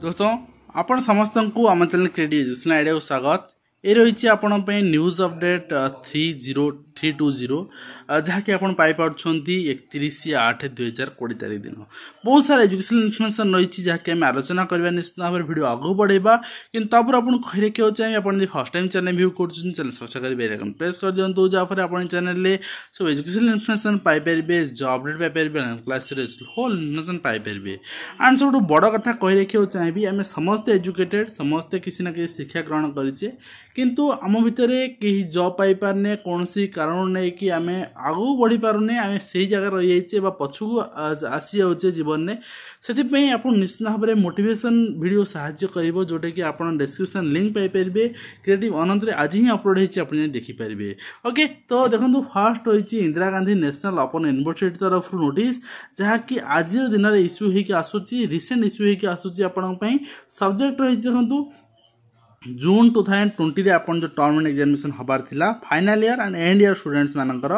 दोस्तों आपण समस्तଙ୍କୁ ଆମ ଚ୍ୟାନେଲ୍ କ୍ରେଡିଟ୍ ସ୍ନାଇଡ଼କୁ ସ୍ୱାଗତ ଏ ରହିଛି ଆପଣଙ୍କ ପାଇଁ news update three zero three two zero ଯାହାକି ଆପଣ ପାଇପାରୁଛନ୍ତି ଏକତିରିଶ ଆଠ ଦୁଇହଜାର କୋଡ଼ିଏ ତାରିଖ ଦିନ ବହୁତ ସାରା ଏଜୁକେସନାଲ ଇନଫର୍ମେସନ୍ ରହିଛି ଯାହାକି ଆମେ ଆଲୋଚନା କରିବା ନିଶ୍ଚିତ ଭାବରେ ଭିଡ଼ିଓ ଆଗକୁ ବଢ଼େଇବା କିନ୍ତୁ ତାପରେ ଆପଣ କହି ରଖିବାକୁ ଚାହିଁବେ ଆପଣ ଯଦି ଫାର୍ଷ୍ଟ ଟାଇମ୍ ଚ୍ୟାନେଲ୍ ଭିୟୁ କରୁଛନ୍ତି ଚ୍ୟାନେଲ୍ ସବସ୍କ୍ରାଇବ୍ କରି ବେଲ୍ ଆଇକନ୍ ପ୍ରେସ୍ କରିଦିଅନ୍ତୁ ଯାହାଫଳରେ ଆପଣ ଚ୍ୟାନେଲ୍ରେ ସବୁ ଏଜୁକେସନାଲ ଇନଫର୍ମେସନ୍ ପାଇପାରିବେ ଜବ୍ ଅପଡ଼େଟ୍ ପାଇପାରିବେ ଅନଲାଇନ୍ କ୍ଲାସ୍ରେ ହୋଲ୍ ଇନଫର୍ମେସନ୍ ପାଇପାରିବେ ଆଣ୍ଡ ସବୁଠୁ ବଡ଼ କଥା କହି ରଖିବାକୁ ଚାହିଁବି ଆମେ ସମସ୍ତେ ଏଜୁକେଟେଡ଼୍ ସମସ୍ତେ କିଛି ନା କିଛି ଶିକ୍ଷା ଗ୍ରହଣ କରିଛେ କିନ୍ତୁ ଆମ ଭିତରେ କେହି ଜବ୍ ପାଇପାରିନେ କୌଣସି କାରଣ କାରଣ ନେଇକି ଆମେ ଆଗକୁ ବଢ଼ିପାରୁନେ ଆମେ ସେହି ଜାଗାରେ ରହିଯାଇଛେ ବା ପଛକୁ ଆସିଯାଉଛେ ଜୀବନରେ ସେଥିପାଇଁ ଆପଣ ନିଶ୍ଚିତ ଭାବରେ ମୋଟିଭେସନ୍ ଭିଡ଼ିଓ ସାହାଯ୍ୟ କରିବ ଯେଉଁଟାକି ଆପଣ ଡେସ୍କ୍ରିପ୍ସନ୍ ଲିଙ୍କ୍ ପାଇପାରିବେ କ୍ରିଏଟିଭ୍ ଅନନ୍ତରେ ଆଜି ହିଁ ଅପଲୋଡ଼ ହୋଇଛି ଆପଣ ଯାଇ ଦେଖିପାରିବେ ଓକେ ତ ଦେଖନ୍ତୁ ଫାର୍ଷ୍ଟ ରହିଛି Indira Gandhi national open university ତରଫରୁ ନୋଟିସ୍ ଯାହାକି ଆଜିର ଦିନରେ ଇସ୍ୟୁ ହୋଇକି ଆସୁଛି ରିସେଣ୍ଟ ଇସ୍ୟୁ ହୋଇକି ଆସୁଛି ଆପଣଙ୍କ ପାଇଁ ସବଜେକ୍ଟ ରହିଛି ଦେଖନ୍ତୁ জুন টু থাউজেন্ড টোয়েন্টি আপন যে টর্ম এন্ড এক্সামিনেসন হবার লা final year and end year students মানকর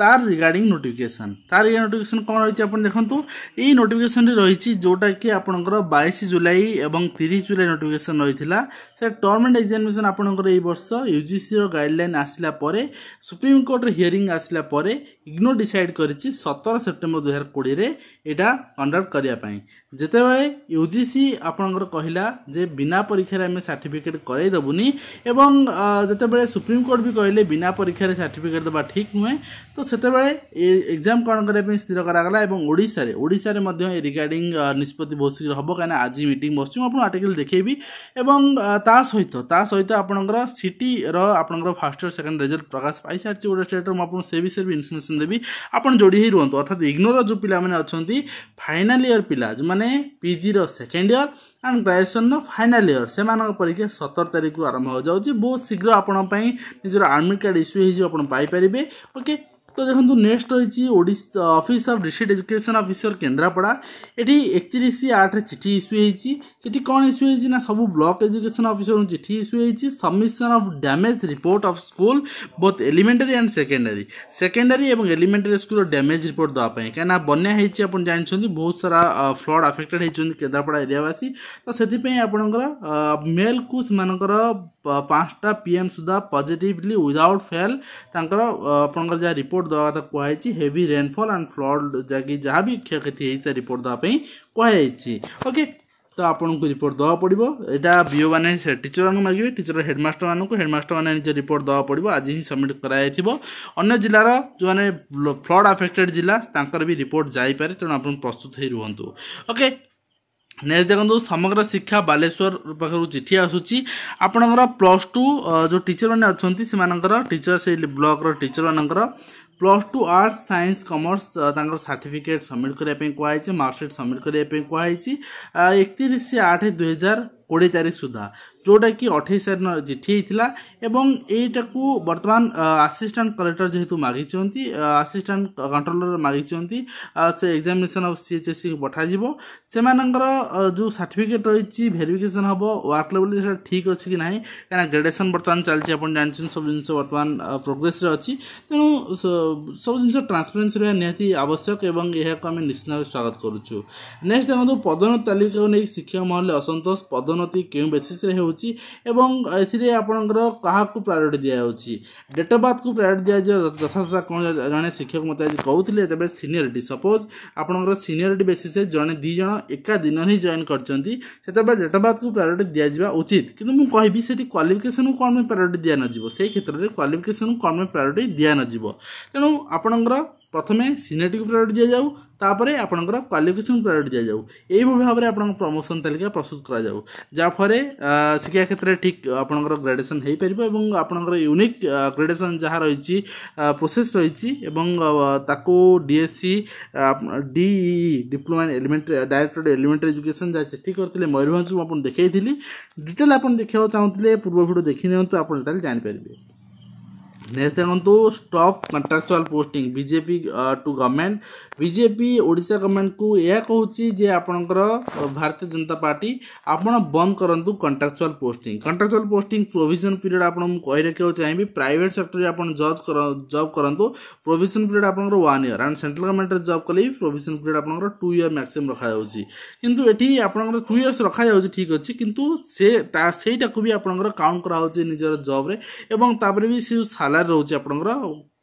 তার রিগার্ডিং নোটিফিকেসନ୍ তার এই নোটিফিকেসନ୍ କ'ଣ ରହିଛି ଆପଣ ଦେଖନ୍ତୁ ଏଇ ନୋଟିଫିକେସନ୍ଟି ରହିଛି ଯେଉଁଟାକି ଆପଣଙ୍କର ବାଇଶ ଜୁଲାଇ ଏବଂ ତିରିଶ ଜୁଲାଇ ନୋଟିଫିକେସନ୍ ରହିଥିଲା ସେ ଟର୍ମ ଆଣ୍ଡ ଏକ୍ଜାମିନେସନ୍ ଆପଣଙ୍କର ଏଇ ବର୍ଷ ୟୁଜିସିର ଗାଇଡ଼ଲାଇନ୍ ଆସିଲା ପରେ ସୁପ୍ରିମକୋର୍ଟର ହିୟରିଂ ଆସିଲା ପରେ ଇଗ୍ନୋ ଡିସାଇଡ଼୍ କରିଛି ସତର ସେପ୍ଟେମ୍ବର ଦୁଇହଜାର କୋଡ଼ିଏରେ ଏଇଟା କଣ୍ଡକ୍ଟ କରିବା ପାଇଁ ଯେତେବେଳେ ୟୁଜିସି ଆପଣଙ୍କର କହିଲା ଯେ ବିନା ପରୀକ୍ଷାରେ ଆମେ ସାର୍ଟିଫିକେଟ୍ କରାଇ ଦେବୁନି ଏବଂ ଯେତେବେଳେ ସୁପ୍ରିମକୋର୍ଟ ବି କହିଲେ ବିନା ପରୀକ୍ଷାରେ ସାର୍ଟିଫିକେଟ୍ ଦେବା ଠିକ୍ ନୁହେଁ ତ ସେତେବେଳେ ଏ ଏକ୍ଜାମ୍ କ'ଣ କରିବା ପାଇଁ ସ୍ଥିର କରାଗଲା ଏବଂ ଓଡ଼ିଶାରେ ଓଡ଼ିଶାରେ ମଧ୍ୟ ଏ ରିଗାର୍ଡ଼ିଂ ନିଷ୍ପତ୍ତି ବହୁତ ଶୀଘ୍ର ହେବ କାହିଁକିନା ଆଜି ମିଟିଂ ବସୁଛି ମୁଁ ଆପଣ ଆର୍ଟିକଲ୍ ଦେଖେଇବି ଏବଂ ତା ସହିତ ତା ସହିତ ଆପଣଙ୍କର ସିଟିର ଆପଣଙ୍କର ଫାର୍ଷ୍ଟ ଇୟର୍ ସେକେଣ୍ଡ ରେଜଲ୍ଟ ପ୍ରକାଶ ପାଇସାରିଛି ଗୋଟେ ଷ୍ଟେଟ୍ର ମୁଁ ଆପଣଙ୍କୁ ସେ ବିଷୟରେ ବି ଇନଫର୍ମେସନ୍ ଦେବି ଆପଣ ଯୋଡ଼ି ହେଇ ରୁହନ୍ତୁ ଅର୍ଥାତ୍ ଇଗ୍ନୋର ଯେଉଁ ପିଲାମାନେ ଅଛନ୍ତି ଫାଇନାଲ୍ ଇୟର୍ ପିଲା ଯେଉଁମାନେ ପିଜିର ସେକେଣ୍ଡ ଇୟର୍ ଆଣ୍ଡ ଗ୍ରାଜୁଏସନ୍ର ଫାଇନାଲ୍ ଇୟର୍ ସେମାନଙ୍କ ପରୀକ୍ଷା ସତର ତାରିଖରୁ ଆରମ୍ଭ ହୋଇଯାଉଛି ବହୁତ ଶୀଘ୍ର ଆପଣଙ୍କ ପାଇଁ ନିଜର ଆଡ଼ମିଟ୍ କାର୍ଡ଼ ଇସ୍ୟୁ ହେଇଯିବ ଆପଣ ପାଇପାରିବେ ଓକେ তো দেখুন নেক্সট রয়েছে Odisha office of district education officer Kendrapara এটি একত্রিশ আটরে চিঠি ইস্যু হয়েছি চিঠি কোণ ইস্যু হয়েছি না সবু ব্লক এডুকেশন অফিসর চিঠি ইস্যু হয়েছি submission of damage report of school both elementary and secondary secondary এবং এলিমেন্টারি স্কুলর ড্যামেজ রিপোর্ট দেওয়া কিনা বন্যা হয়েছে আপনার জাঁচান বহুত সারা ফ্লড আফেক্টেড হয়েছেন কেন্দ্রাপড়া এরিয়াবাসী তো সেই আপনার মেল কু সে ପାଞ୍ଚଟା ପି ଏମ୍ ସୁଦ୍ଧା ପଜିଟିଭଲି ୱିଦାଉଟ୍ ଫେଲ୍ ତାଙ୍କର ଆପଣଙ୍କର ଯାହା ରିପୋର୍ଟ ଦେବା କଥା କୁହାଯାଇଛି ହେଭି ରେନ୍ଫଲ୍ ଆଣ୍ଡ ଫ୍ଲଡ୍ ଯାହାକି ଯାହା ବି କ୍ଷୟକ୍ଷତି ହେଇଛି ରିପୋର୍ଟ ଦେବା ପାଇଁ କୁହାଯାଇଛି ଓକେ ତ ଆପଣଙ୍କୁ ରିପୋର୍ଟ ଦେବାକୁ ପଡ଼ିବ ଏଇଟା ବିଓ ମାନେ ଟିଚରମାନଙ୍କୁ ମାଗିବେ ଟିଚର ହେଡ଼ମାଷ୍ଟରମାନଙ୍କୁ ହେଡ଼ମାଷ୍ଟରମାନେ ନିଜ ରିପୋର୍ଟ ଦେବାକୁ ପଡ଼ିବ ଆଜି ହିଁ ସବମିଟ୍ କରାଯାଇଥିବ ଅନ୍ୟ ଜିଲ୍ଲାର ଯେଉଁମାନେ ଫ୍ଲଡ୍ ଆଫେକ୍ଟେଡ଼୍ ଜିଲ୍ଲା ତାଙ୍କର ବି ରିପୋର୍ଟ ଯାଇପାରେ ତେଣୁ ଆପଣ ପ୍ରସ୍ତୁତ ହୋଇ ରୁହନ୍ତୁ ଓକେ ନେକ୍ସଟ ଦେଖନ୍ତୁ ସମଗ୍ର ଶିକ୍ଷା ବାଲେଶ୍ୱର ପାଖରୁ ଚିଠି ଆସୁଛି ଆପଣଙ୍କର ପ୍ଲସ୍ ଟୁ ଯେଉଁ ଟିଚରମାନେ ଅଛନ୍ତି ସେମାନଙ୍କର ଟିଚର ସେଇ ବ୍ଲକର ଟିଚରମାନଙ୍କର plus two arts science commerce ତାଙ୍କର ସାର୍ଟିଫିକେଟ୍ ସବମିଟ୍ କରିବା ପାଇଁ କୁହାଯାଇଛି ମାର୍କସିଟ୍ ସବମିଟ୍ କରିବା ପାଇଁ କୁହାଯାଇଛି ଏକତିରିଶ ଆଠ ଦୁଇହଜାର କୋଡ଼ିଏ ତାରିଖ ସୁଦ୍ଧା ଯେଉଁଟାକି ଅଠେଇଶରେ ଚିଠି ହେଇଥିଲା ଏବଂ ଏଇଟାକୁ ବର୍ତ୍ତମାନ ଆସିଷ୍ଟାଣ୍ଟ କଲେକ୍ଟର ଯେହେତୁ ମାଗିଛନ୍ତି ଆସିଷ୍ଟାଣ୍ଟ କଣ୍ଟ୍ରୋଲର ମାଗିଛନ୍ତି ସେ ଏକ୍ଜାମିନେସନ୍ ଅଫ୍ ସିଏଚ୍ଏସ୍ସିକୁ ପଠାଯିବ ସେମାନଙ୍କର ଯେଉଁ ସାର୍ଟିଫିକେଟ୍ ରହିଛି ଭେରିଫିକେସନ୍ ହେବ ୱାର୍କ ଲେବଲ୍ ସେଟା ଠିକ୍ ଅଛି କି ନାହିଁ କାହିଁକିନା ଗ୍ରେଡେସନ୍ ବର୍ତ୍ତମାନ ଚାଲିଛି ଆପଣ ଜାଣିଛନ୍ତି ସବୁ ଜିନିଷ ବର୍ତ୍ତମାନ ପ୍ରୋଗ୍ରେସ୍ରେ ଅଛି ତେଣୁ ସବୁ ଜିନିଷ ଟ୍ରାନ୍ସପରେନ୍ସି ରହିବା ନିହାତି ଆବଶ୍ୟକ ଏବଂ ଏହାକୁ ଆମେ ନିଶ୍ଚିତ ଭାବେ ସ୍ୱାଗତ କରୁଛୁ ନେକ୍ସଟ ଦେଖନ୍ତୁ ପଦୋନ୍ନତି ତାଲିକାକୁ ନେଇ ଶିକ୍ଷା ମହଲରେ ଅସନ୍ତୋଷ ପଦୋନ୍ନତି କେଉଁ ବେସିସ୍ରେ ହେଉଛି ଦିଆଯାଉଛି ଏବଂ ଏଥିରେ ଆପଣଙ୍କର କାହାକୁ ପ୍ରାୟୋରିଟି ଦିଆଯାଉଛି ଡେଟ୍ ଅଫ୍ ବାର୍ଥକୁ ପ୍ରାୟୋରିଟି ଦିଆଯିବ ଯଥାର୍ଥ କ'ଣ ଜଣେ ଶିକ୍ଷକ ମୋତେ ଆଜି କହୁଥିଲେ ତେବେ ସିନିୟରିଟି ସପୋଜ୍ ଆପଣଙ୍କର ସିନିୟରିଟି ବେସିସ୍ରେ ଜଣେ ଦୁଇ ଜଣ ଏକା ଦିନରେ ହିଁ ଜଏନ୍ କରିଛନ୍ତି ସେତେବେଳେ ଡେଟ୍ ଅଫ୍ ବାର୍ଥକୁ ପ୍ରାୟୋରିଟି ଦିଆଯିବା ଉଚିତ କିନ୍ତୁ ମୁଁ କହିବି ସେଠି କ୍ୱାଲିଫିକେସନ୍କୁ କ'ଣ ପାଇଁ ପ୍ରାୟୋରିଟି ଦିଆନଯିବ ସେହି କ୍ଷେତ୍ରରେ କ୍ୱାଲିଫିକେସନ୍କୁ କ'ଣ ପାଇଁ ପ୍ରାୟୋରିଟି ଦିଆନଯିବ ତେଣୁ ଆପଣଙ୍କର ପ୍ରଥମେ ସିନେଟିକ୍ ପ୍ରାୟୋରିଟି ଦିଆଯାଉ ତାପରେ ଆପଣଙ୍କର କ୍ୱାଲିଫିକେସନ୍ ପ୍ରାୟୋରିଟି ଦିଆଯାଉ ଏଇଭଳି ଭାବରେ ଆପଣଙ୍କ ପ୍ରମୋସନ୍ ତାଲିକା ପ୍ରସ୍ତୁତ କରାଯାଉ ଯାହାଫଳରେ ଶିକ୍ଷା କ୍ଷେତ୍ରରେ ଠିକ୍ ଆପଣଙ୍କର ଗ୍ରାଜୁଏସନ୍ ହେଇପାରିବ ଏବଂ ଆପଣଙ୍କର ୟୁନିକ୍ ଗ୍ରାଜୁଏସନ୍ ଯାହା ରହିଛି ପ୍ରୋସେସ୍ ରହିଛି ଏବଂ ତାକୁ DSC DE diploma elementary director elementary education ଯାହା ଚିଠି କରିଥିଲେ ମୟୂରଭଞ୍ଜକୁ ଆପଣ ଦେଖାଇଥିଲି ଡିଟେଲ୍ ଆପଣ ଦେଖିବାକୁ ଚାହୁଁଥିଲେ ପୂର୍ବ ଭିଡ଼ିଓ ଦେଖିନିଅନ୍ତୁ ଆପଣ ତାହେଲେ ଜାଣିପାରିବେ नेक्स्ट देखो तो stop contractual posting BJP two government BJP ओडा गवर्नमेंट को यह कहूँ जे आपणकर भारतीय जनता पार्टी आप बंद करूँ contractual posting contractual posting provision period आप रखा चाहिए प्राइट सेक्टर आप जब कर जब करूँ प्रोविजन पीरियड आप one year and central government जब कले प्रोविजन पीरियड आप टू इयर मैक्सीम रखा किंतु ये आप टू इयर्स रखा ठीक अच्छे कितना से भी आप काउंट कराऊ जब्रेपर भी सी सालारी రోజు చెప్పడం కూడా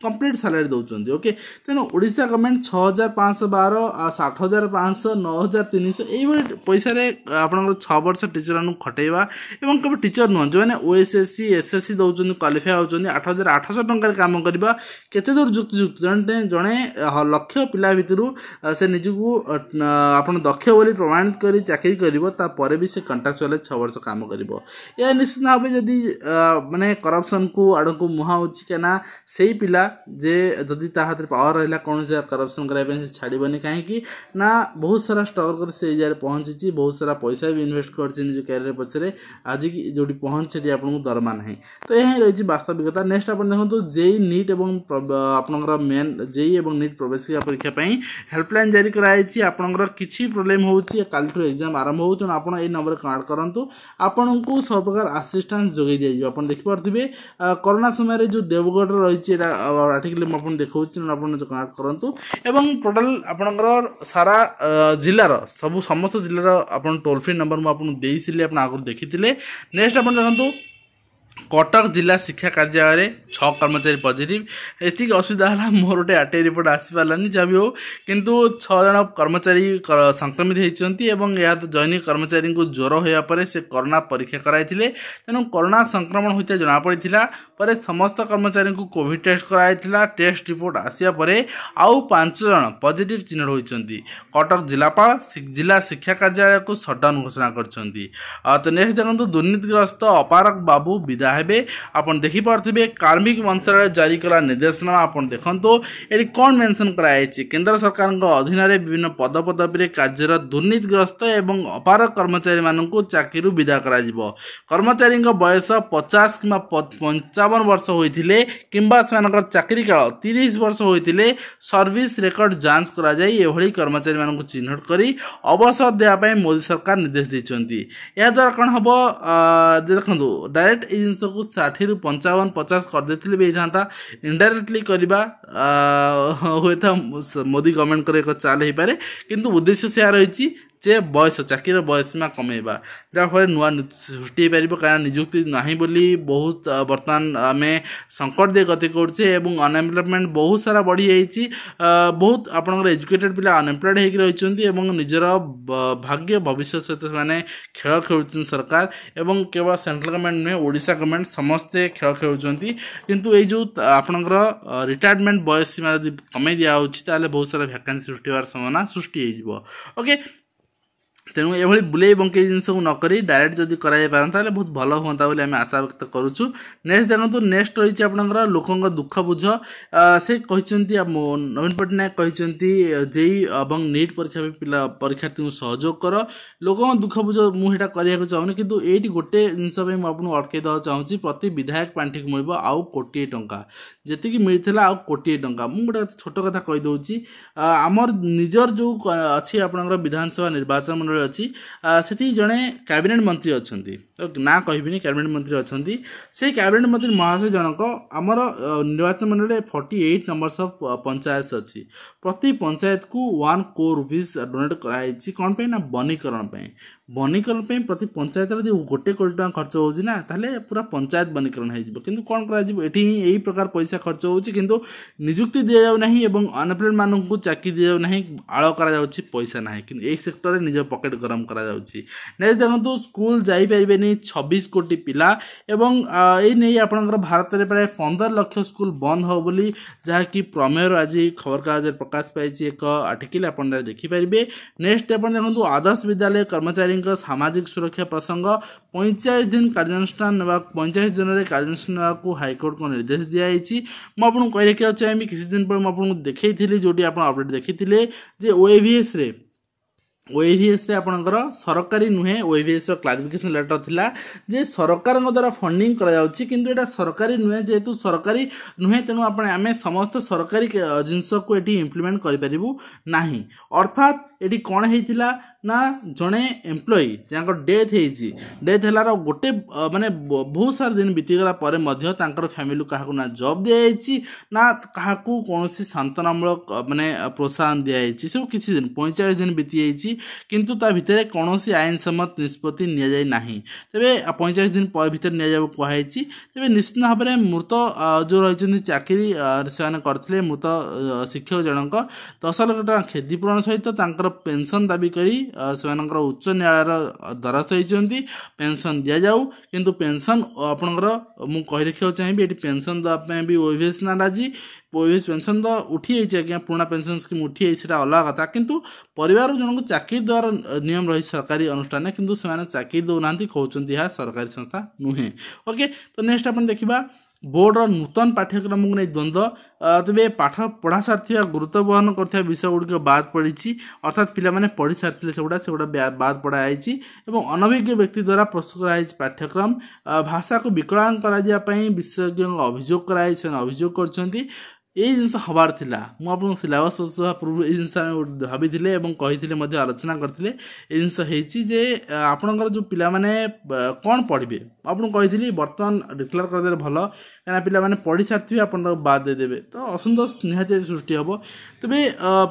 କମ୍ପ୍ଲିଟ୍ ସାଲାରୀ ଦେଉଛନ୍ତି ଓକେ ତେଣୁ ଓଡ଼ିଶା ଗଭର୍ଣ୍ଣମେଣ୍ଟ ଛଅ ହଜାର ପାଞ୍ଚଶହ ବାର ଆଉ ସାତ ହଜାର ପାଞ୍ଚଶହ ନଅ ହଜାର ତିନିଶହ ଏଇଭଳି ପଇସାରେ ଆପଣଙ୍କର ଛଅ ବର୍ଷ ଟିଚରମାନଙ୍କୁ ଖଟେଇବା ଏବଂ କେବେ ଟିଚର ନୁହଁ ଯେଉଁମାନେ O S S C S S C ଦେଉଛନ୍ତି କ୍ୱାଲିଫାଏ ହେଉଛନ୍ତି ଆଠ ହଜାର ଆଠଶହ ଟଙ୍କାରେ କାମ କରିବା କେତେ ଦୂର ଯୁକ୍ତି ଯୁକ୍ତିଯୁକ୍ତ ଜଣେ ଜଣେ ଲକ୍ଷ ପିଲା ଭିତରୁ ସେ ନିଜକୁ ଆପଣ ଦକ୍ଷ ବୋଲି ପ୍ରମାଣିତ କରି ଚାକିରି କରିବ ତାପରେ ବି ସେ କଣ୍ଟ୍ରାକ୍ଚୁଆଲରେ ଛଅ ବର୍ଷ କାମ କରିବ ଏହା ନିଶ୍ଚିତ ଭାବେ ଯଦି ମାନେ କରପସନ୍କୁ ଆଡ଼କୁ ମୁହାଁ ହେଉଛି କାହିଁକିନା ସେଇ ପିଲା ଯେ ଯଦି ତା ହାତରେ ପାୱାର ରହିଲା କୌଣସି କରପ୍ସନ୍ କରିବା ପାଇଁ ସେ ଛାଡ଼ିବନି କାହିଁକି ନା ବହୁତ ସାରା ଷ୍ଟ୍ରଗଲ୍ କରି ସେ ଏରିଆରେ ପହଞ୍ଚିଛି ବହୁତ ସାରା ପଇସା ବି ଇନଭେଷ୍ଟ କରିଛି ନିଜ କ୍ୟାରିୟର ପଛରେ ଆଜିକି ଯେଉଁଠି ପହଞ୍ଚି ସେଠି ଆପଣଙ୍କୁ ଦରମା ନାହିଁ ତ ଏହା ହିଁ ରହିଛି ବାସ୍ତବିକତା ନେକ୍ସଟ ଆପଣ ଦେଖନ୍ତୁ ଜେଇ ନିଟ୍ ଏବଂ ଆପଣଙ୍କର ମେନ୍ ଜେଇ ଏବଂ ନିଟ୍ ପ୍ରବେଶିକା ପରୀକ୍ଷା ପାଇଁ ହେଲ୍ପଲାଇନ୍ ଜାରି କରାଯାଇଛି ଆପଣଙ୍କର କିଛି ପ୍ରୋବ୍ଲେମ୍ ହେଉଛି କାଲିଠୁ ଏକ୍ଜାମ୍ ଆରମ୍ଭ ହେଉଛି ତେଣୁ ଆପଣ ଏଇ ନମ୍ବରରେ କନେକ୍ଟ କରନ୍ତୁ ଆପଣଙ୍କୁ ସବୁପ୍ରକାର ଆସିଷ୍ଟାନ୍ସ ଯୋଗାଇ ଦିଆଯିବ ଆପଣ ଦେଖିପାରୁଥିବେ କରୋନା ସମୟରେ ଯେଉଁ ଦେବଗଡ଼ରେ ରହିଛି ଏଇଟା ଆର୍ଟିକଲି ମୁଁ ଆପଣ ଦେଖାଉଛି ତେଣୁ ଆପଣ କନେକ୍ଟ କରନ୍ତୁ ଏବଂ ଟୋଟାଲ୍ ଆପଣଙ୍କର ସାରା ଜିଲ୍ଲାର ସବୁ ସମସ୍ତ ଜିଲ୍ଲାର ଆପଣ ଟୋଲ୍ ଫ୍ରି ନମ୍ବର ମୁଁ ଆପଣଙ୍କୁ ଦେଇଥିଲି ଆପଣ ଆଗରୁ ଦେଖିଥିଲେ ନେକ୍ସଟ ଆପଣ ଦେଖନ୍ତୁ কটক জেলা শিক্ষা কার্যালয়ে ছ কর্মচারী পজিটিভ এতিকি অসুবিধা হল মোর গোটে আরটি রিপোর্ট আসিপারানি যা বি হো কিন্তু ছ জন কর্মচারী সংক্রমিত হয়েছেন এবং এর জৈনিক কর্মচারী জ্বর হওয়া পরে সে করোনা পরীক্ষা করাই তেমন করোনা সংক্রমণ হয়ে জনা পড়ি পরে সমস্ত কর্মচারী কোভিড টেস্ট করাই টেস্ট রিপোর্ট আসা পরে আউ পাঁচ জন পজিটিভ চিহ্নট হয়েছেন কটক জেলাপাল জেলা শিক্ষা কার্যালয়কে সটডাউন ঘোষণা করছেন তো নেক্সট দেখুন দুর্নীতিগ্রস্ত অপারক বাবু বিদায় ଯାହାବେ ଆପଣ ଦେଖିପାରୁଥିବେ କାର୍ମିକ ମନ୍ତ୍ରାଳୟ ଜାରି କଲା ନିର୍ଦ୍ଦେଶନାମା ଆପଣ ଦେଖନ୍ତୁ ଏଠି କ'ଣ ମେନସନ୍ କରାଯାଇଛି କେନ୍ଦ୍ର ସରକାରଙ୍କ ଅଧୀନରେ ବିଭିନ୍ନ ପଦପଦବୀରେ କାର୍ଯ୍ୟରତ ଦୁର୍ନୀତିଗ୍ରସ୍ତ ଏବଂ ଅପାର କର୍ମଚାରୀମାନଙ୍କୁ ଚାକିରିରୁ ବିଦା କରାଯିବ କର୍ମଚାରୀଙ୍କ ବୟସ ପଚାଶ କିମ୍ବା ପଞ୍ଚାବନ ବର୍ଷ ହୋଇଥିଲେ କିମ୍ବା ସେମାନଙ୍କର ଚାକିରି କାଳ ତିରିଶ ବର୍ଷ ହୋଇଥିଲେ ସର୍ଭିସ୍ ରେକର୍ଡ ଯାଞ୍ଚ କରାଯାଇ ଏଭଳି କର୍ମଚାରୀମାନଙ୍କୁ ଚିହ୍ନଟ କରି ଅବସର ଦେବା ପାଇଁ ମୋଦି ସରକାର ନିର୍ଦ୍ଦେଶ ଦେଇଛନ୍ତି ଏହାଦ୍ୱାରା କ'ଣ ହେବ ଦେଖନ୍ତୁ ଡାଇରେକ୍ଟ ଇନ୍ ଜିନିଷକୁ ଷାଠିଏରୁ ପଞ୍ଚାବନ ପଚାଶ କରିଦେଇଥିଲେ ବି ହେଇଥାନ୍ତା ଇଣ୍ଡାଇରେକ୍ଟଲି କରିବା ହୁଏତ ମୋଦି ଗଭର୍ଣ୍ଣମେଣ୍ଟଙ୍କର ଏକ ଚାଲ ହେଇପାରେ କିନ୍ତୁ ଉଦ୍ଦେଶ୍ୟ ସେୟା ରହିଛି ଯେ ବୟସ ଚାକିରିର ବୟସ ସୀମା କମେଇବା ଯାହାଫଳରେ ନୂଆ ସୃଷ୍ଟି ହେଇପାରିବ କାରଣ ନିଯୁକ୍ତି ନାହିଁ ବୋଲି ବହୁତ ବର୍ତ୍ତମାନ ଆମେ ସଙ୍କଟ ଦେଇ ଗତି କରୁଛେ ଏବଂ ଅନଏମ୍ପ୍ଲୟମେଣ୍ଟ ବହୁତ ସାରା ବଢ଼ିଯାଇଛି ବହୁତ ଆପଣଙ୍କର ଏଜୁକେଟେଡ଼ ପିଲା ଅନଏମ୍ପ୍ଲଏଡ଼ ହେଇକି ରହିଛନ୍ତି ଏବଂ ନିଜର ଭାଗ୍ୟ ଭବିଷ୍ୟତ ସହିତ ସେମାନେ ଖେଳ ଖେଳୁଛନ୍ତି ସରକାର ଏବଂ କେବଳ ସେଣ୍ଟ୍ରାଲ ଗଭର୍ଣ୍ଣମେଣ୍ଟ ନୁହେଁ ଓଡ଼ିଶା ଗଭର୍ଣ୍ଣମେଣ୍ଟ ସମସ୍ତେ ଖେଳ ଖେଳୁଛନ୍ତି କିନ୍ତୁ ଏଇ ଯେଉଁ ଆପଣଙ୍କର ରିଟାୟାରମେଣ୍ଟ ବୟସ ସୀମା ଯଦି କମେଇ ଦିଆହେଉଛି ତାହେଲେ ବହୁତ ସାରା ଭ୍ୟାକାନ୍ସି ସୃଷ୍ଟି ହେବାର ସମ୍ଭାବନା ସୃଷ୍ଟି ହେଇଯିବ ଓକେ ତେଣୁ ଏଭଳି ବୁଲେଇ ବଙ୍କେଇ ଜିନିଷକୁ ନ କରି ଡାଇରେକ୍ଟ ଯଦି କରାଯାଇ ପାରନ୍ତା ହେଲେ ବହୁତ ଭଲ ହୁଅନ୍ତା ବୋଲି ଆମେ ଆଶାବ୍ୟକ୍ତ କରୁଛୁ ନେକ୍ସଟ ଦେଖନ୍ତୁ ନେକ୍ସଟ ରହିଛି ଆପଣଙ୍କର ଲୋକଙ୍କ ଦୁଃଖ ବୁଝ ସେ କହିଛନ୍ତି ନବୀନ ପଟ୍ଟନାୟକ କହିଛନ୍ତି ଜେଇ ଏବଂ ନିଟ୍ ପରୀକ୍ଷା ପାଇଁ ପିଲା ପରୀକ୍ଷାର୍ଥୀଙ୍କୁ ସହଯୋଗ କର ଲୋକଙ୍କ ଦୁଃଖ ବୁଝ ମୁଁ ସେଇଟା କରିବାକୁ ଚାହୁଁନି କିନ୍ତୁ ଏଇଠି ଗୋଟେ ଜିନିଷ ପାଇଁ ମୁଁ ଆପଣଙ୍କୁ ଅଟକେଇ ଦେବାକୁ ଚାହୁଁଛି ପ୍ରତି ବିଧାୟକ ପାଣ୍ଠିକୁ ମିଳିବ ଆଉ କୋଟିଏ ଟଙ୍କା ଯେତିକି ମିଳିଥିଲା ଆଉ କୋଟିଏ ଟଙ୍କା ମୁଁ ଗୋଟେ ଛୋଟ କଥା କହିଦେଉଛି ଆମର ନିଜର ଯେଉଁ ଅଛି ଆପଣଙ୍କର ବିଧାନସଭା ନିର୍ବାଚନ ମଣ୍ଡଳ ଅଞ୍ଚଳରେ ଅଛି ସେଠି ଜଣେ କ୍ୟାବିନେଟ୍ ମନ୍ତ୍ରୀ ଅଛନ୍ତି ନାଁ କହିବିନି କ୍ୟାବିନେଟ୍ ମନ୍ତ୍ରୀ ଅଛନ୍ତି ସେଇ କ୍ୟାବିନେଟ୍ ମନ୍ତ୍ରୀ ମହାଶୟ ଜଣକ ଆମର ନିର୍ବାଚନ ମଣ୍ଡଳୀରେ forty eight numbers of panchayat ଅଛି ପ୍ରତି ପଞ୍ଚାୟତକୁ ୱାନ୍ କୋ ରୁପିଜ୍ ଡୋନେଟ୍ କରାହେଇଛି କ'ଣ ପାଇଁ ନା ବନୀକରଣ ପାଇଁ ବନୀକରଣ ପାଇଁ ପ୍ରତି ପଞ୍ଚାୟତରେ ଯଦି ଗୋଟେ କୋଟି ଟଙ୍କା ଖର୍ଚ୍ଚ ହେଉଛି ନା ତାହେଲେ ପୁରା ପଞ୍ଚାୟତ ବନୀକରଣ ହେଇଯିବ କିନ୍ତୁ କ'ଣ କରାଯିବ ଏଠି ହିଁ ଏହି ପ୍ରକାର ପଇସା ଖର୍ଚ୍ଚ ହେଉଛି କିନ୍ତୁ ନିଯୁକ୍ତି ଦିଆଯାଉ ନାହିଁ ଏବଂ ଅନଏମ୍ପ୍ଲୟଡ଼ମାନଙ୍କୁ ଚାକିରି ଦିଆଯାଉ ନାହିଁ ଆଳ କରାଯାଉଛି ପଇସା ନାହିଁ କିନ୍ତୁ ଏହି ସେକ୍ଟରରେ ନିଜ ପକେଟ୍ ଗରମ କରାଯାଉଛି ନେକ୍ସଟ ଦେଖନ୍ତୁ ସ୍କୁଲ ଯାଇପାରିବେନି ଛବିଶ କୋଟି ପିଲା ଏବଂ ଏଇ ନେଇ ଆପଣଙ୍କର ଭାରତରେ ପ୍ରାୟ ପନ୍ଦର ଲକ୍ଷ ସ୍କୁଲ ବନ୍ଦ ହେବ ବୋଲି ଯାହାକି ପ୍ରମେୟର ଆଜି ଖବରକାଗଜରେ ପ୍ରକାଶ ପାଇଛି ଏକ ଆର୍ଟିକିଲ୍ ଆପଣ ଦେଖିପାରିବେ ନେକ୍ସଟ ଆପଣ ଦେଖନ୍ତୁ ଆଦର୍ଶ ବିଦ୍ୟାଳୟ କର୍ମଚାରୀ ପାଇଁ ସାମାଜିକ ସୁରକ୍ଷା ପ୍ରସଙ୍ଗ ପଇଁଚାଳିଶ ଦିନ କାର୍ଯ୍ୟାନୁଷ୍ଠାନ ନେବା ପଇଁଚାଳିଶ ଦିନରେ କାର୍ଯ୍ୟାନୁଷ୍ଠାନ ନେବାକୁ ହାଇକୋର୍ଟଙ୍କ ନିର୍ଦ୍ଦେଶ ଦିଆଯାଇଛି ମୁଁ ଆପଣଙ୍କୁ କହି ରଖିବାକୁ ଚାହିଁବି କିଛି ଦିନ ପରେ ମୁଁ ଆପଣଙ୍କୁ ଦେଖାଇଥିଲି ଯେଉଁଠି ଆପଣ ଅପଡ଼େଟ୍ ଦେଖିଥିଲେ ଯେ ଓଏଭିଏସ୍ରେ ওএভিএসরে আপনার সরকারি নুহে ওএভিএসর ক্লারিফিকেশন লেটর লা যে সরকার দ্বারা ফন্ডিং করা যাচ্ছে কিন্তু এটা সরকারি নুহে যেহেতু সরকারি নুহে তেমন আপনার আমি সমস্ত সরকারি জিনিসকু এটি ইমপ্লিমেন্ট করে পারু না অর্থাৎ এটি କ'ଣ ହେଇଥିଲା ନା ଜଣେ ଏମ୍ପ୍ଲୟି ଯାଙ୍କର ଡେଥ୍ ହେଇଛି ଡେଥ୍ ହେଲାର ଗୋଟେ ମାନେ ବହୁତ ସାରା ଦିନ ବିତିଗଲା ପରେ ମଧ୍ୟ ତାଙ୍କର ଫ୍ୟାମିଲିକୁ କାହାକୁ ନା ଜବ୍ ଦିଆଯାଇଛି ନା କାହାକୁ କୌଣସି ସାନ୍ତ୍ୱନାମୂଳକ ମାନେ ପ୍ରୋତ୍ସାହନ ଦିଆଯାଇଛି ସବୁ କିଛି ଦିନ ପଇଁଚାଳିଶ ଦିନ ବିତିଯାଇଛି କିନ୍ତୁ ତା ଭିତରେ କୌଣସି ଆଇନ ସମ୍ମତ ନିଷ୍ପତ୍ତି ନିଆଯାଇ ନାହିଁ ତେବେ ପଇଁଚାଳିଶ ଦିନ ଭିତରେ ନିଆଯିବ କୁହାଯାଇଛି ତେବେ ନିଶ୍ଚିତ ଭାବରେ ମୃତ ଯେଉଁ ରହିଛନ୍ତି ଚାକିରି ସେମାନେ କରିଥିଲେ ମୃତ ଶିକ୍ଷକ ଜଣଙ୍କ ଦଶ ଲକ୍ଷ ଟଙ୍କା କ୍ଷତିପୂରଣ ସହିତ ତାଙ୍କର पेनसन दाबी कर उच्च न्यायालय द्वारस्थ होती पेंशन दि जाऊ कि पेंशन आपणकर मुझे कही चाहिए ये पेनसन देवाई भी ओवीएस ना लाजी पेनसन तो उठी जाइए आज्ञा पेनसन स्कीम उठी जाइए अलग कथा कितु पर जन को चाकरी द्वार नियम रही सरकारी अनुष्ठान कितना चाकरी दौना कहते हैं सरकारी संस्था नुहे ओके तो नेक्स्ट आप देखा ବୋର୍ଡ଼ର ନୂତନ ପାଠ୍ୟକ୍ରମକୁ ନେଇ ଦ୍ୱନ୍ଦ୍ୱ ତେବେ ପାଠ ପଢ଼ା ସାରିଥିବା ଗୁରୁତ୍ୱ ବହନ କରୁଥିବା ବିଷୟ ଗୁଡ଼ିକ ବାଦ୍ ପଡ଼ିଛି ଅର୍ଥାତ୍ ପିଲାମାନେ ପଢ଼ି ସାରିଥିଲେ ସେଗୁଡ଼ା ସେଗୁଡ଼ା ବାଦ୍ ପଡ଼ା ଯାଇଛି ଏବଂ ଅନଭିଜ୍ଞ ବ୍ୟକ୍ତି ଦ୍ୱାରା ପ୍ରସ୍ତୁତ କରାଯାଇଛି ପାଠ୍ୟକ୍ରମ ଭାଷାକୁ ବିକଳାଙ୍ଗ କରାଯିବା ପାଇଁ ବିଶେଷଜ୍ଞଙ୍କ ଅଭିଯୋଗ କରାଯାଇଛି ସେମାନେ ଅଭିଯୋଗ କରିଛନ୍ତି এই ଜିନିଷ ହେବାର ଥିଲା ମୁଁ ଆପଣଙ୍କୁ ସିଲାବସ୍ ପ୍ରସ୍ତୁତ ପୂର୍ବରୁ ଏଇ ଜିନିଷ ଆମେ ଭାବିଥିଲେ ଏବଂ କହିଥିଲେ ମଧ୍ୟ ଆଲୋଚନା କରିଥିଲେ ଏ ଜିନିଷ ହେଇଛି ଯେ ଆପଣଙ୍କର ଯେଉଁ ପିଲାମାନେ କ'ଣ ପଢ଼ିବେ ଆପଣଙ୍କୁ କହିଥିଲି ବର୍ତ୍ତମାନ ଡିକ୍ଲେୟାର କରିଦେଲେ ଭଲ କାହିଁକିନା ପିଲାମାନେ ପଢ଼ି ସାରିଥିବେ ଆପଣ ତାକୁ ବାଦ୍ ଦେଇଦେବେ ତ ଅସନ୍ତୋଷ ନିହାତି ସୃଷ୍ଟି ହେବ ତେବେ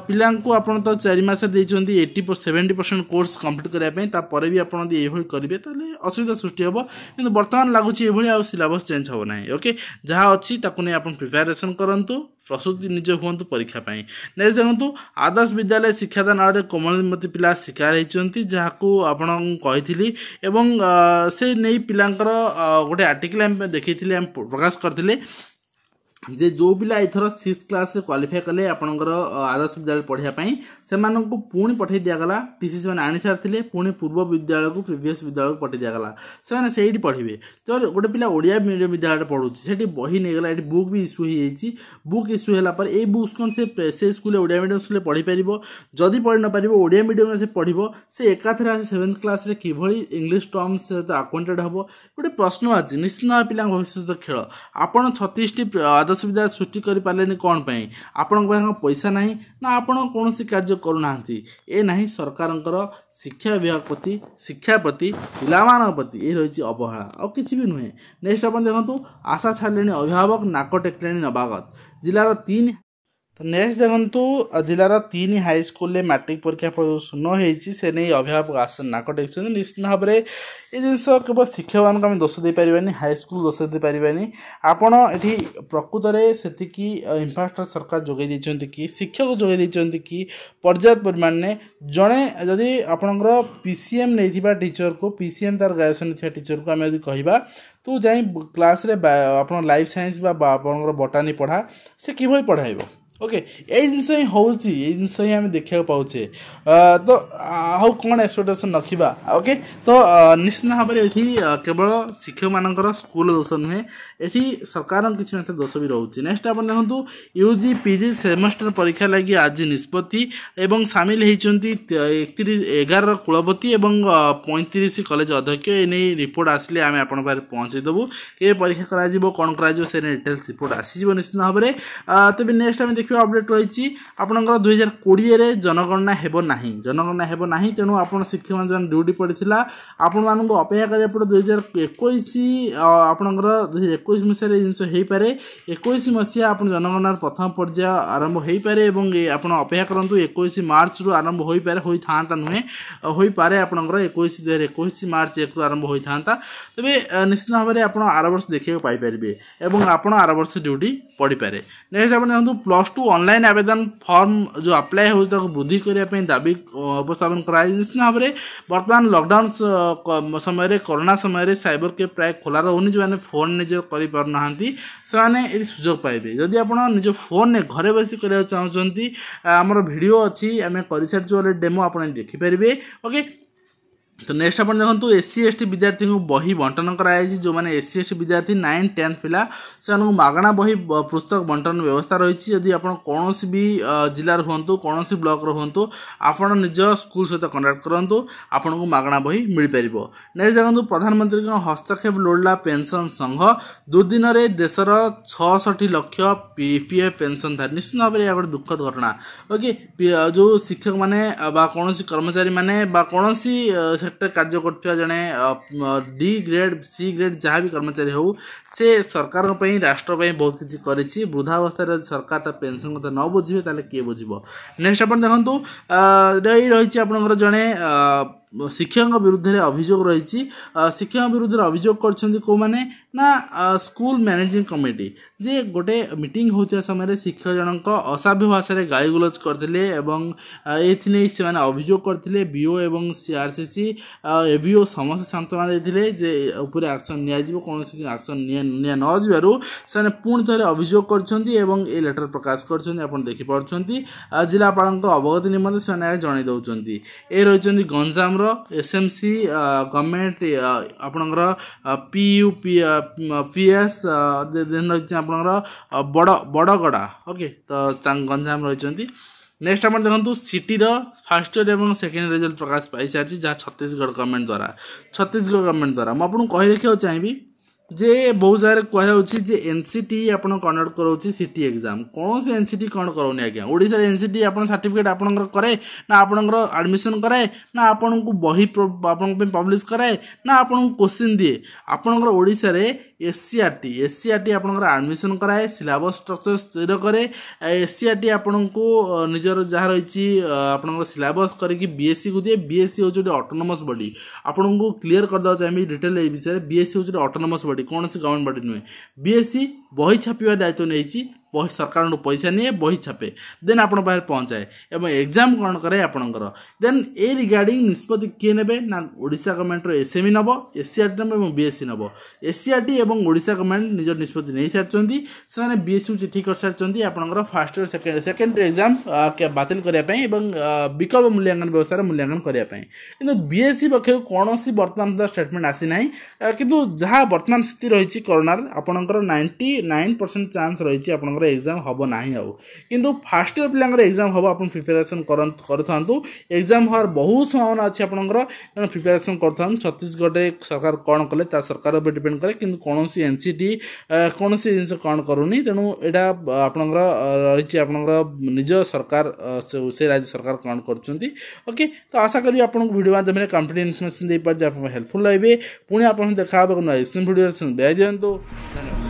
ପିଲାଙ୍କୁ ଆପଣ ତ ଚାରି ମାସ ଦେଇଛନ୍ତି eighty seventy percent course complete କରିବା ପାଇଁ ତାପରେ ବି ଆପଣ ଯଦି ଏଇଭଳି କରିବେ ତାହେଲେ ଅସୁବିଧା ସୃଷ୍ଟି ହେବ କିନ୍ତୁ ବର୍ତ୍ତମାନ ଲାଗୁଛି ଏଭଳି ଆଉ ସିଲାବସ୍ ଚେଞ୍ଜ ହେବ ନାହିଁ ଓକେ ଯାହା ଅଛି ତାକୁ ନେଇ ଆପଣ ପ୍ରିପାରେସନ୍ କରନ୍ତୁ ପ୍ରସ୍ତୁତି ନିଜ ହୁଅନ୍ତୁ ପରୀକ୍ଷା ପାଇଁ ନେକ୍ସଟ ଦେଖନ୍ତୁ ଆଦର୍ଶ ବିଦ୍ୟାଳୟ ଶିକ୍ଷାଦାନ ଆଡ଼ରେ କୋମଳମତି ପିଲା ଶିକାର ହେଇଛନ୍ତି ଯାହାକୁ ଆପଣଙ୍କୁ କହିଥିଲି ଏବଂ ସେ ନେଇ ପିଲାଙ୍କର ଗୋଟେ ଆର୍ଟିକଲ ଆମେ ଦେଖିଥିଲେ ଆମେ ପ୍ରକାଶ କରିଥିଲେ ଯେ ଯେଉଁ ପିଲା ଏଥର ସିକ୍ସ କ୍ଲାସ୍ରେ କ୍ୱାଲିଫାଏ କଲେ ଆପଣଙ୍କର ଆଦର୍ଶ ବିଦ୍ୟାଳୟ ପଢ଼ିବା ପାଇଁ ସେମାନଙ୍କୁ ପୁଣି ପଠାଇ ଦିଆଗଲା ଟି ସି ସେମାନେ ଆଣିସାରିଥିଲେ ପୁଣି ପୂର୍ବ ବିଦ୍ୟାଳୟକୁ ପ୍ରିଭିୟସ୍ ବିଦ୍ୟାଳୟକୁ ପଠାଇ ଦିଆଗଲା ସେମାନେ ସେଇଠି ପଢ଼ିବେ ତ ଗୋଟେ ପିଲା ଓଡ଼ିଆ ମିଡ଼ିୟମ୍ ବିଦ୍ୟାଳୟରେ ପଢ଼ୁଛି ସେଠି ବହି ନେଇଗଲା ଏଠି ବୁକ୍ ବି ଇସ୍ୟୁ ହେଇଯାଇଛି ବୁକ୍ ଇସ୍ୟୁ ହେଲା ପରେ ଏଇ ବୁକ୍ସ କ'ଣ ସେ ସେ ସ୍କୁଲରେ ଓଡ଼ିଆ ମିଡ଼ିୟମ୍ ସ୍କୁଲରେ ପଢ଼ିପାରିବ ଯଦି ପଢ଼ି ନପାରିବ ଓଡ଼ିଆ ମିଡ଼ିୟମ୍ରେ ସେ ପଢ଼ିବ ସେ ଏକାଥରେ ଆସି ସେଭେନ୍ଥ କ୍ଲାସ୍ରେ କିଭଳି ଇଂଲିଶ ଟର୍ମ ସହିତ ଆକ୍ୱାଣ୍ଟେଡ଼ ହେବ ଗୋଟେ ପ୍ରଶ୍ନ ଅଛି ନିଶ୍ଚିତ ଭାବେ ପିଲାଙ୍କ ଭବିଷ୍ୟତ ଖେଳ ଆପଣ ଛତିଶଟି দ্ୱାଦଶ ବିଦ୍ୟାଳୟ ସୃଷ୍ଟି କରିପାରିଲେନି କ'ଣ ପାଇଁ ଆପଣଙ୍କ ପାଖରେ ପଇସା ନାହିଁ ନା ଆପଣ କୌଣସି କାର୍ଯ୍ୟ କରୁନାହାନ୍ତି ଏ ନାହିଁ ସରକାରଙ୍କର ଶିକ୍ଷା ବିଭାଗ ପ୍ରତି ଶିକ୍ଷା ପ୍ରତି ପିଲାମାନଙ୍କ ପ୍ରତି ଏ ରହିଛି ଅବହେଳା ଆଉ କିଛି ବି ନୁହେଁ ନେକ୍ସଟ ଆପଣ ଦେଖନ୍ତୁ ଆଶା ଛାଡ଼ିଲେଣି ଅଭିଭାବକ ନାକ ଟେକିଲେଣି ନବାଗତ ଜିଲ୍ଲାର ତିନି ନେକ୍ସଟ ଦେଖନ୍ତୁ ଜିଲ୍ଲାର ତିନି ହାଇସ୍କୁଲରେ ମାଟ୍ରିକ ପରୀକ୍ଷା ଶୂନ ହୋଇଛି ସେ ନେଇ ଅଭିଭାବକ ଆସନ୍ନା କଟେଇଛନ୍ତି ନିଶ୍ଚିତ ଭାବରେ ଏ ଜିନିଷ କେବଳ ଶିକ୍ଷକମାନଙ୍କୁ ଆମେ ଦୋଷ ଦେଇପାରିବାନି ହାଇସ୍କୁଲ ଦୋଷ ଦେଇପାରିବାନି ଆପଣ ଏଠି ପ୍ରକୃତରେ ସେତିକି ଇନଫ୍ରାଷ୍ଟ୍ରକ୍ଚର ସରକାର ଯୋଗାଇ ଦେଇଛନ୍ତି କି ଶିକ୍ଷକ ଯୋଗାଇ ଦେଇଛନ୍ତି କି ପର୍ଯ୍ୟାପ୍ତ ପରିମାଣରେ ଜଣେ ଯଦି ଆପଣଙ୍କର ପି ସି ଏମ୍ ନେଇଥିବା ଟିଚରକୁ ପି ସି ଏମ୍ ତାର ଗ୍ରାଜୁଏସନ୍ ନେଇଥିବା ଟିଚରକୁ ଆମେ ଯଦି କହିବା ତୁ ଯାଇ କ୍ଲାସ୍ରେ ଆପଣ ଲାଇଫ୍ ସାଇନ୍ସ ବା ଆପଣଙ୍କର ବଟାନି ପଢ଼ା ସେ କିଭଳି ପଢ଼ାଇବ ଓକେ ଏଇ ଜିନିଷ ହିଁ ହେଉଛି ଏଇ ଜିନିଷ ହିଁ ଆମେ ଦେଖିବାକୁ ପାଉଛେ ତ ଆଉ କ'ଣ ଏକ୍ସପେକ୍ଟେସନ୍ ରଖିବା ଓକେ ତ ନିଶ୍ଚିତ ଭାବରେ ଏଠି କେବଳ ଶିକ୍ଷକମାନଙ୍କର ସ୍କୁଲ ଦୋଷ ନୁହେଁ ଏଠି ସରକାରଙ୍କ କିଛି ମାତ୍ର ଦୋଷ ବି ରହୁଛି ନେକ୍ସଟ ଆପଣ ଦେଖନ୍ତୁ U G P G semester ପରୀକ୍ଷା ଲାଗି ଆଜି ନିଷ୍ପତ୍ତି ଏବଂ ସାମିଲ ହୋଇଛନ୍ତି ଏକତିରିଶ ଏଗାରର କୁଳପତି ଏବଂ ପଇଁତିରିଶ କଲେଜ ଅଧ୍ୟକ୍ଷ ଏ ନେଇ ରିପୋର୍ଟ ଆସିଲେ ଆମେ ଆପଣଙ୍କ ପାଖରେ ପହଞ୍ଚାଇ ଦେବୁ କେବେ ପରୀକ୍ଷା କରାଯିବ କ'ଣ କରାଯିବ ସେ ନେଇ ଡିଟେଲ୍ସ ରିପୋର୍ଟ ଆସିଯିବ ନିଶ୍ଚିତ ଭାବରେ ତେବେ ନେକ୍ସଟ ଆମେ ଏତିକି ଅପଡ଼େଟ୍ ରହିଛି ଆପଣଙ୍କର ଦୁଇ ହଜାର କୋଡ଼ିଏରେ ଜନଗଣନା ହେବ ନାହିଁ ଜନଗଣନା ହେବ ନାହିଁ ତେଣୁ ଆପଣ ଶିକ୍ଷକମାନେ ଡ୍ୟୁଟି ପଡ଼ିଥିଲା ଆପଣମାନଙ୍କୁ ଅପେକ୍ଷା କରିବାକୁ ପଡ଼ିବ ଦୁଇ ହଜାର ଏକୋଇଶ ଆପଣଙ୍କର ଦୁଇ ହଜାର ଏକୋଇଶ ମସିହାରେ ଜିନିଷ ହେଇପାରେ ଏକୋଇଶ ମସିହା ଆପଣ ଜନଗଣନାର ପ୍ରଥମ ପର୍ଯ୍ୟାୟ ଆରମ୍ଭ ହୋଇପାରେ ଏବଂ ଆପଣ ଅପେକ୍ଷା କରନ୍ତୁ ଏକୋଇଶ ମାର୍ଚ୍ଚରୁ ଆରମ୍ଭ ହୋଇପାରେ ହୋଇଥାନ୍ତା ନୁହେଁ ହୋଇପାରେ ଆପଣଙ୍କର ଏକୋଇଶ ଦୁଇ ହଜାର ଏକୋଇଶ ମାର୍ଚ୍ଚ ଏକରୁ ଆରମ୍ଭ ହୋଇଥାନ୍ତା ତେବେ ନିଶ୍ଚିତ ଭାବରେ ଆପଣ ଆର ବର୍ଷ ଦେଖିବାକୁ ପାଇପାରିବେ ଏବଂ ଆପଣ ଆର ବର୍ଷ ଡ୍ୟୁଟି ପଡ଼ିପାରେ ନେକ୍ସଟ୍ ଆପଣ ଜାଣନ୍ତୁ ପ୍ଲସ୍ ଟୁ टू ऑनलाइन आवेदन फर्म जो आप्लाए हो वृद्धि करने दाबी उपस्थापन कराई निश्चित भाव में बर्तमान लकडाउन समय करोना समय सैबर कैब प्राय खोला रोनी जो मैंने फोन निज करना से सुजोग पाइबे जदि आप फोन घरे बस कर चाहते आमर भिड अच्छी आम कर सारी डेमो आप देखिपारे ओके तो नेक्स्ट आप देखो एस सी एस टी विद्यार्थी को बही बंटन कराई जो मैंने एस सी एस टी विद्यार्थी नाइन टेन्थ पिला से मगणा बही पुस्तक बंटन व्यवस्था रही जदि आप कौन भी जिलार हूँ कौन ब्लक्र हूँ आपड़ निज स्कूल सहित कंडाक्ट करूँ आपन को मगणा बही मिल पार नेक्स्ट देखो प्रधानमंत्री हस्तक्षेप लोडला पेनसन संघ दुर्दिन में देशर छठी लक्ष पीएफ पेनसन धारी निश्चित भाव यह गोटे दुखद घटना ओके जो शिक्षक मैंने कौन कर्मचारी मैंने कौन ସେକ୍ଟରରେ କାର୍ଯ୍ୟ କରୁଥିବା ଜଣେ ଡି ଗ୍ରେଡ୍ ସି ଗ୍ରେଡ୍ ଯାହା ବି କର୍ମଚାରୀ ହେଉ ସେ ସରକାରଙ୍କ ପାଇଁ ରାଷ୍ଟ୍ର ପାଇଁ ବହୁତ କିଛି କରିଛି ବୃଦ୍ଧାବସ୍ଥାରେ ଯଦି ସରକାର ତା ପେନ୍ସନ୍ କଥା ନ ବୁଝିବେ ତାହେଲେ କିଏ ବୁଝିବ ନେକ୍ସଟ ଆପଣ ଦେଖନ୍ତୁ ରହିଛି ଆପଣଙ୍କର ଜଣେ ଶିକ୍ଷକଙ୍କ ବିରୁଦ୍ଧରେ ଅଭିଯୋଗ ରହିଛି ଶିକ୍ଷକଙ୍କ ବିରୁଦ୍ଧରେ ଅଭିଯୋଗ କରିଛନ୍ତି କେଉଁମାନେ ନା ସ୍କୁଲ ମ୍ୟାନେଜିଂ କମିଟି ଯେ ଗୋଟେ ମିଟିଂ ହେଉଥିବା ସମୟରେ ଶିକ୍ଷକ ଜଣଙ୍କ ଅସାଭ୍ୟ ଭାଷାରେ ଗାଳିଗୁଲଜ କରିଥିଲେ ଏବଂ ଏଥିନେଇ ସେମାନେ ଅଭିଯୋଗ କରିଥିଲେ ବିଓ ଏବଂ ସିଆର୍ସିସି ଏବିଓ ସମସ୍ତେ ସାନ୍ତ୍ୱନା ଦେଇଥିଲେ ଯେ ଉପରେ ଆକ୍ସନ୍ ନିଆଯିବ କୌଣସି ଆକ୍ସନ୍ ନିଆ ନଯିବାରୁ ସେମାନେ ପୁଣି ଥରେ ଅଭିଯୋଗ କରିଛନ୍ତି ଏବଂ ଏ ଲେଟର ପ୍ରକାଶ କରିଛନ୍ତି ଆପଣ ଦେଖିପାରୁଛନ୍ତି ଜିଲ୍ଲାପାଳଙ୍କ ଅବଗତି ନିମନ୍ତେ ସେମାନେ ଜଣାଇ ଦେଉଛନ୍ତି ଏ ରହିଛନ୍ତି ଗଞ୍ଜାମ ଆପଣଙ୍କର ଏସ୍ ଏମ୍ ସି ଗଭର୍ଣ୍ଣମେଣ୍ଟ ଆପଣଙ୍କର P U P P S then ରହିଛି ଆପଣଙ୍କର ବଡ଼ ବଡ଼ଗଡ଼ା ଓକେ ତ ଗଞ୍ଜାମ ରହିଛନ୍ତି ନେକ୍ସଟ ଆପଣ ଦେଖନ୍ତୁ ସିଟିର ଫାର୍ଷ୍ଟ ଇୟର ଏବଂ ସେକେଣ୍ଡ ରେଜଲ୍ଟ ପ୍ରକାଶ ପାଇସାରିଛି ଯାହା ଛତିଶଗଡ଼ ଗଭର୍ଣ୍ଣମେଣ୍ଟ ଦ୍ୱାରା ଛତିଶଗଡ଼ ଗଭର୍ଣ୍ଣମେଣ୍ଟ ଦ୍ୱାରା ମୁଁ ଆପଣଙ୍କୁ କହି ରଖିବାକୁ ଚାହିଁବି ଯେ ବହୁତ ଜାଗାରେ କୁହାଯାଉଛି ଯେ ଏନ୍ସିଟି ଆପଣ କଣ୍ଡକ୍ଟ କରାଉଛି ସିଟି ଏକ୍ଜାମ୍ କୌଣସି ଏନ୍ସିଟି କ'ଣ କରାଉନି ଆଜ୍ଞା ଓଡ଼ିଶାରେ ଏନ୍ସିଟି ଆପଣ ସାର୍ଟିଫିକେଟ୍ ଆପଣଙ୍କର କରେ ନା ଆପଣଙ୍କର ଆଡ଼ମିସନ୍ କରେ ନା ଆପଣଙ୍କୁ ବହି ଆପଣଙ୍କ ପାଇଁ ପବ୍ଲିଶ କରାଏ ନା ଆପଣଙ୍କୁ କୋଶ୍ଚିନ୍ ଦିଏ ଆପଣଙ୍କର ଓଡ଼ିଶାରେ S C R T S C R T ଆପଣଙ୍କର ଆଡ଼ମିସନ୍ କରାଏ ସିଲାବସ୍ ଷ୍ଟ୍ରକ୍ଚର୍ ସ୍ଥିର କରେ ଏସ୍ ସି ଆର୍ ଟି ଆପଣଙ୍କୁ ନିଜର ଯାହା ରହିଛି ଆପଣଙ୍କର ସିଲାବସ୍ କରିକି ବିଏସ୍ସିକୁ ଦିଏ ବିଏସ୍ସି ହେଉଛି ଗୋଟେ ଅଟୋନମସ୍ ବଡି ଆପଣଙ୍କୁ କ୍ଲିଅର୍ କରିଦେବାକୁ ଚାହିଁବି ଡିଟେଲ୍ ଏଇ ବିଷୟରେ ବିଏସ୍ସି ହେଉଛି ଗୋଟେ ଅଟୋନମସ୍ ବଡି କୌଣସି ଗଭର୍ଣ୍ଣମେଣ୍ଟ ବଡି ନୁହେଁ ବିଏସ୍ସି ବହି ଛାପିବା ଦାୟିତ୍ୱ ନେଇଛି বৈ সরকারৰ পইচা নিয়ে বৈ छापे দেন আপোনৰ পৰা পোন যায় এবম এগজাম কোন কৰে আপোনকৰ দেন এ রিগাৰ্ডিং নিস্পত্তি কি নেবে না ওড়িশা গৱণ্ডৰ এস এম নৱো এস আৰ টি এবম বি এছ সি নৱো এস আৰ টি এবম ওড়িশা গৱণ্ড নিজৰ নিস্পত্তি নেহি সৰচন্দি সানে বি এছ উ চি ঠিক কৰছন্দি আপোনকৰ ফাস্ট ইয়াৰ সেকেন্ড সেকেন্ডৰ এগজাম কি বাতিন কৰি পায় এবম বিকম মূল্যায়ন ব্যৱস্থাৰ মূল্যায়ন কৰি পায় কিন্তু বি এছ সি পক্ষৰ কোনসি বৰ্তমানৰ ষ্টেটমেণ্ট আছী নাই কিন্তু যা বৰ্তমান স্থিতি ৰৈছি কৰণাৰ আপোনকৰ 99% চান্স ৰৈছি আপোনক ପିଲାଙ୍କର ଏକ୍ଜାମ୍ ହେବ ନାହିଁ ଆଉ କିନ୍ତୁ ଫାର୍ଷ୍ଟ ଇୟର୍ ପିଲାଙ୍କର ଏକ୍ଜାମ୍ ହେବ ଆପଣ ପ୍ରିପାରେସନ୍ କରିଥାନ୍ତୁ ଏକ୍ଜାମ୍ ହେବାର ବହୁତ ସମ୍ଭାବନା ଅଛି ଆପଣଙ୍କର ତେଣୁ ପ୍ରିପାରେସନ୍ କରିଥାନ୍ତୁ ଛତିଶଗଡ଼ରେ ସରକାର କ'ଣ କଲେ ତା ସରକାର ଉପରେ ଡିପେଣ୍ଡ କରେ କିନ୍ତୁ କୌଣସି ଏନ୍ ସି ଟି କୌଣସି ଜିନିଷ କ'ଣ କରୁନି ତେଣୁ ଏଇଟା ଆପଣଙ୍କର ରହିଛି ଆପଣଙ୍କର ନିଜ ସରକାର ସେ ରାଜ୍ୟ ସରକାର କ'ଣ କରୁଛନ୍ତି ଓକେ ତ ଆଶା କରିବି ଆପଣଙ୍କୁ ଭିଡ଼ିଓ ମାଧ୍ୟମରେ କମ୍ପ୍ଲିଟ୍ ଇନଫର୍ମେସନ୍ ଦେଇପାରୁଛି ଆପଣଙ୍କୁ ହେଲ୍ପଫୁଲ୍ ରହିବେ ପୁଣି ଆପଣଙ୍କୁ ଦେଖା ହେବ ନୂଆ ଏକ୍ସଟ୍ରିମ୍ ଭିଡ଼ିଓ ଦିଅନ୍ତୁ ଧନ୍ୟବାଦ